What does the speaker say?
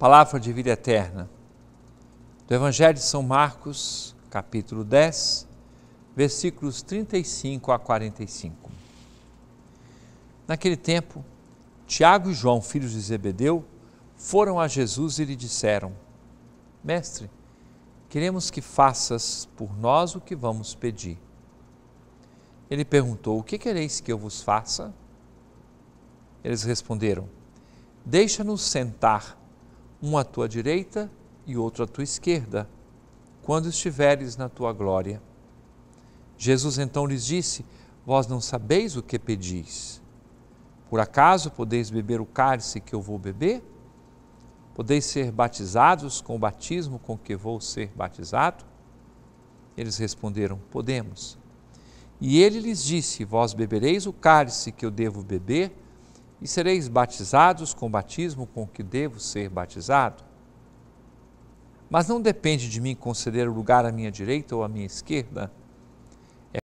palavra de vida eterna. Do Evangelho de São Marcos, capítulo 10, versículos 35 a 45. Naquele tempo, Tiago e João, filhos de Zebedeu, foram a Jesus e lhe disseram: Mestre, queremos que faças por nós o que vamos pedir. Ele perguntou: O que quereis que eu vos faça? Eles responderam: Deixa-nos sentar um à tua direita e outro à tua esquerda, quando estiveres na tua glória. Jesus então lhes disse: Vós não sabeis o que pedis. Por acaso podeis beber o cálice que eu vou beber? Podeis ser batizados com o batismo com que vou ser batizado? Eles responderam: Podemos. E ele lhes disse: Vós bebereis o cálice que eu devo beber, e sereis batizados com o batismo com que devo ser batizado? Mas não depende de mim conceder o lugar à minha direita ou à minha esquerda